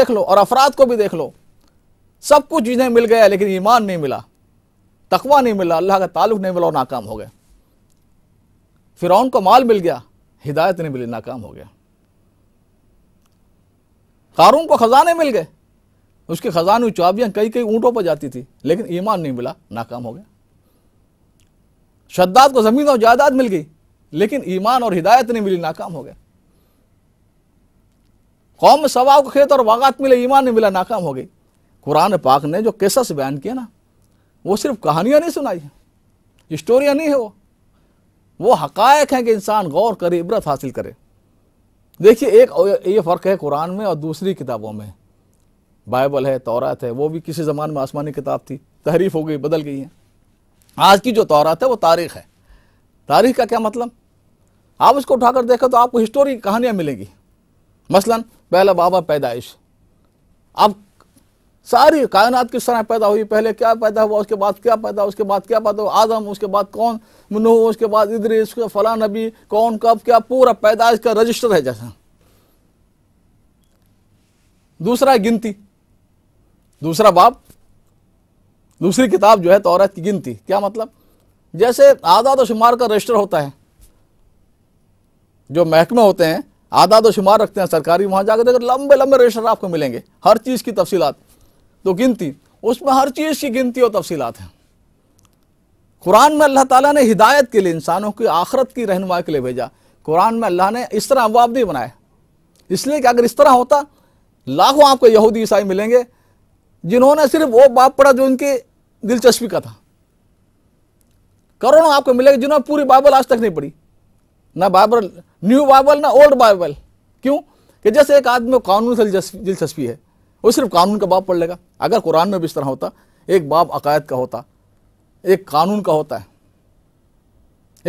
देख लो और अफराद को भी देख लो सब कुछ चीज़ें मिल गया लेकिन ईमान नहीं मिला तकवा नहीं मिला अल्लाह का ताल्लुक नहीं मिला और नाकाम हो गए फिर को माल मिल गया हिदायत नहीं मिली नाकाम हो गया कारून को खजाने मिल गए उसके खजाने चाबियां कई कई ऊंटों पर जाती थी लेकिन ईमान नहीं मिला नाकाम हो गया शद्दाद को ज़मीन और जायदाद मिल गई लेकिन ईमान और हिदायत नहीं मिली नाकाम हो गया कौम सवाब खेत और वागात मिले ईमान नहीं मिला नाकाम हो गई कुरान पाक ने जो केसस बयान किया ना वो सिर्फ कहानियाँ नहीं सुनाई है स्टोरियाँ नहीं है वो वो हकायक हैं कि इंसान गौर करे इबरत हासिल करे देखिए एक ये फ़र्क है कुरान में और दूसरी किताबों में बाइबल है तौरात है वो भी किसी ज़मान में आसमानी किताब थी तहरीफ हो गई बदल गई है आज की जो तौरात है वो तारीख है तारीख का क्या मतलब आप इसको उठाकर देखें तो आपको हिस्टोरी कहानियाँ मिलेंगी मसलन पहला बाबा पैदाइश अब सारी कायनात किस तरह पैदा हुई पहले क्या पैदा हुआ उसके बाद क्या पैदा उसके बाद क्या पैदा हुआ आदम उसके बाद कौन मनु उसके बाद इधर उसके फला नबी कौन कब क्या पूरा पैदाइश का रजिस्टर है जैसा दूसरा गिनती दूसरा बाप दूसरी किताब जो है तौरत की गिनती क्या मतलब जैसे आदाद और शुमार का रजिस्टर होता है जो महकमे होते हैं आदाद और शुमार रखते हैं सरकारी वहाँ जाकर देखो लंबे लंबे रजिस्टर आपको मिलेंगे हर चीज़ की तफसीत तो गिनती उसमें हर चीज़ की गिनती और तफसीत हैं कुरान में अल्लाह ताला ने हिदायत के लिए इंसानों की आखरत की रहनुमाई के लिए भेजा कुरान में अल्लाह ने इस तरह अवाब नहीं बनाए इसलिए कि अगर इस तरह होता लाखों आपको यहूदी ईसाई मिलेंगे जिन्होंने सिर्फ वो बाप पढ़ा जो उनकी दिलचस्पी का था करोड़ों आपको मिलेगा जिन्होंने पूरी बाइबल आज तक नहीं पढ़ी ना बाइबल न्यू बाइबल ना ओल्ड बाइबल क्यों कि जैसे एक आदमी को कानून से दिलचस्पी है वो सिर्फ कानून का बाप पढ़ लेगा अगर कुरान में भी इस तरह होता एक बाप अकायद का होता एक कानून का होता है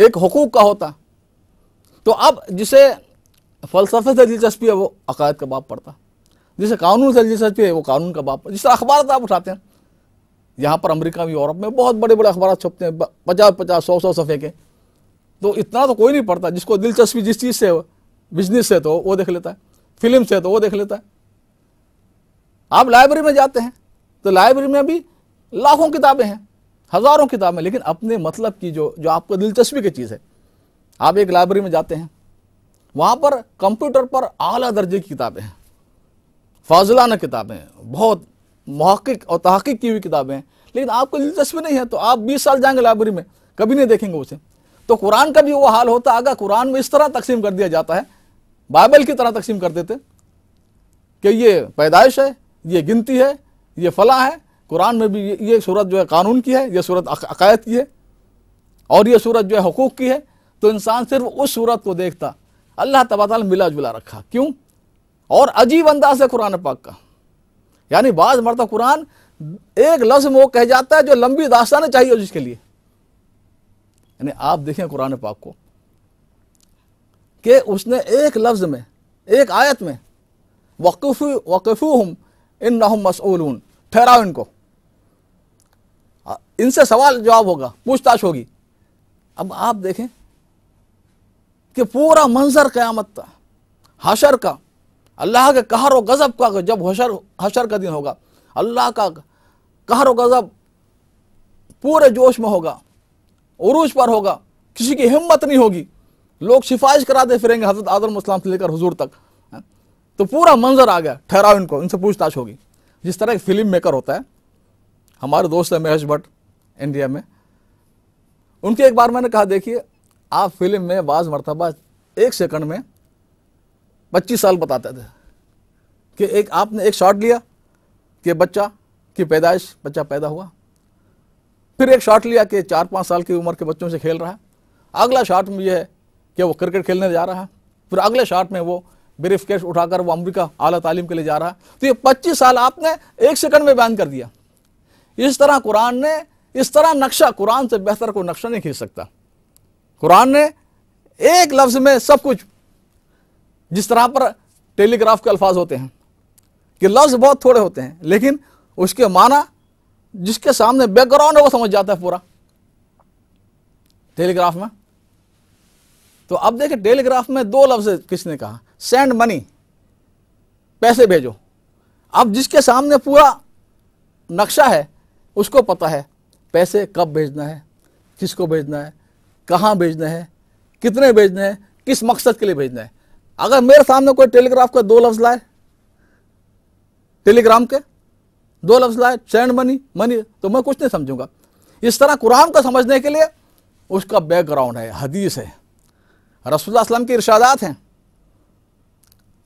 एक हकूक का होता तो अब जिसे फलसफे से दिलचस्पी है वो अकायद का बाप पढ़ता जिसे कानून से दिलचस्पी है वो कानून का बाप जिस तरह अखबार आप उठाते हैं यहाँ पर अमेरिका में यूरोप में बहुत बड़े बड़े अखबार छपते हैं पचास पचास सौ सौ सफ़े के तो इतना तो कोई नहीं पढ़ता जिसको दिलचस्पी जिस चीज़ से बिजनेस से तो वो देख लेता है फिल्म से तो वो देख लेता है आप लाइब्रेरी में जाते हैं तो लाइब्रेरी में भी लाखों किताबें हैं हज़ारों किताबें लेकिन अपने मतलब की जो जो आपको दिलचस्पी की चीज़ है आप एक लाइब्रेरी में जाते हैं वहाँ पर कंप्यूटर पर आला दर्जे की किताबें हैं फाजलाना किताबें बहुत महक़ और तहक़ीक की हुई किताबें हैं लेकिन आपको दिलचस्पी नहीं है तो आप 20 साल जाएंगे लाइब्रेरी में कभी नहीं देखेंगे उसे तो कुरान का भी वो हाल होता अगर कुरान में इस तरह तकसीम कर दिया जाता है बाइबल की तरह तकसीम कर देते कि ये पैदाइश है ये गिनती है ये फला है कुरान में भी ये, ये सूरत जो है कानून की है ये सूरत अकायद की है और ये सूरत जो है हकूक़ की है तो इंसान सिर्फ उस सूरत को देखता अल्लाह तबात मिला जुला रखा क्यों और अजीब अंदाज है कुरान पाक का यानी बाज़ मरता कुरान एक लफ्ज़ वो कह जाता है जो लंबी दास्तान चाहिए जिसके लिए यानी आप देखें कुरान पाक को कि उसने एक लफ्ज़ में एक आयत में वक़फ़ वक़फ़ हम इन नहम मसूल ठहराओ इनको इनसे सवाल जवाब होगा पूछताछ होगी अब आप देखें कि पूरा मंजर क़यामत का हशर का अल्लाह के कहर व गज़ब का जब हशर हशर का दिन होगा अल्लाह का कहर व गज़ब पूरे जोश में होगा उरूज पर होगा किसी की हिम्मत नहीं होगी लोग सिफारिश कराते फिरेंगे हजरत आदम इस्लाम से लेकर हजूर तक हाँ। तो पूरा मंजर आ गया ठहराओ इनको इनसे पूछताछ होगी जिस तरह एक फिल्म मेकर होता है हमारे दोस्त है महेश भट्ट इंडिया में उनके एक बार मैंने कहा देखिए आप फिल्म में बाज़ मरतबा एक सेकंड में पच्चीस साल बताते थे कि एक आपने एक शॉट लिया कि बच्चा की पैदाइश बच्चा पैदा हुआ फिर एक शॉट लिया कि चार पाँच साल की उम्र के बच्चों से खेल रहा है अगला शॉट में यह है कि वो क्रिकेट खेलने जा रहा है फिर अगले शॉट में वो ब्रिफ कैश उठाकर वो अमरीका अली तालीम के लिए जा रहा है तो ये पच्चीस साल आपने एक सेकंड में बैन कर दिया इस तरह कुरान ने इस तरह नक्शा कुरान से बेहतर कोई नक्शा नहीं खींच सकता कुरान ने एक लफ्ज़ में सब कुछ जिस तरह पर टेलीग्राफ के अल्फाज होते हैं कि लफ्ज़ बहुत थोड़े होते हैं लेकिन उसके माना जिसके सामने बैकग्राउंड है वो समझ जाता है पूरा टेलीग्राफ में तो अब देखिए टेलीग्राफ में दो लफ्ज किसने कहा सेंड मनी पैसे भेजो अब जिसके सामने पूरा नक्शा है उसको पता है पैसे कब भेजना है किसको भेजना है कहाँ भेजना है कितने भेजने हैं किस मकसद के लिए भेजना है अगर मेरे सामने कोई टेलीग्राफ का दो लफ्ज लाए टेलीग्राम के दो लफ्ज लाए चैन बनी मनी तो मैं कुछ नहीं समझूंगा इस तरह कुरान को समझने के लिए उसका बैकग्राउंड है हदीस है रसोल्लाम की इर्शादात हैं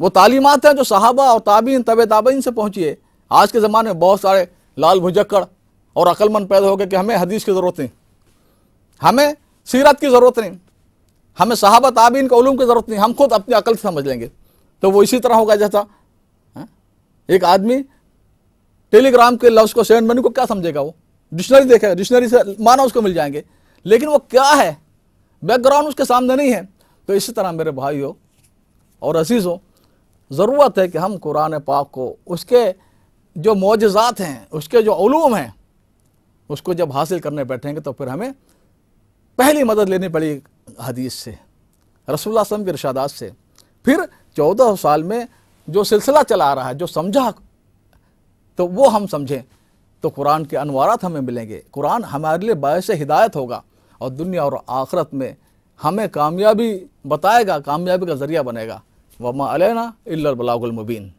वो तालीमत हैं जो साहबा और ताबीन तब ताबीन से पहुँची है आज के ज़माने में बहुत सारे लाल भुजक्कड़ और अक्लमंद पैदा हो गए कि हमें हदीस की ज़रूरत नहीं हमें सीरत की ज़रूरत नहीं हमें साहबा ताबीन का की ज़रूरत नहीं हम खुद अपनी अकल से समझ लेंगे तो वो इसी तरह होगा जैसा हाँ? एक आदमी टेलीग्राम के लफ्ज को सेवन मनी को क्या समझेगा वो डिक्शनरी देखेगा डिक्शनरी से माना उसको मिल जाएंगे लेकिन वो क्या है बैकग्राउंड उसके सामने नहीं है तो इसी तरह मेरे भाई हो और अजीज़ हो ज़रूरत है कि हम कुरान पाक को उसके जो मोजात हैं उसके जो ूम हैं उसको जब हासिल करने बैठेंगे तो फिर हमें पहली मदद लेनी पड़ी हदीस से रसोल्ला वसम के इरशादात से फिर चौदह साल में जो सिलसिला चला रहा है जो समझा तो वो हम समझें तो कुरान के अनवारात हमें मिलेंगे कुरान हमारे लिए बायस हिदायत होगा और दुनिया और आखरत में हमें कामयाबी बताएगा कामयाबी का ज़रिया बनेगा वमा अलैना मुबीन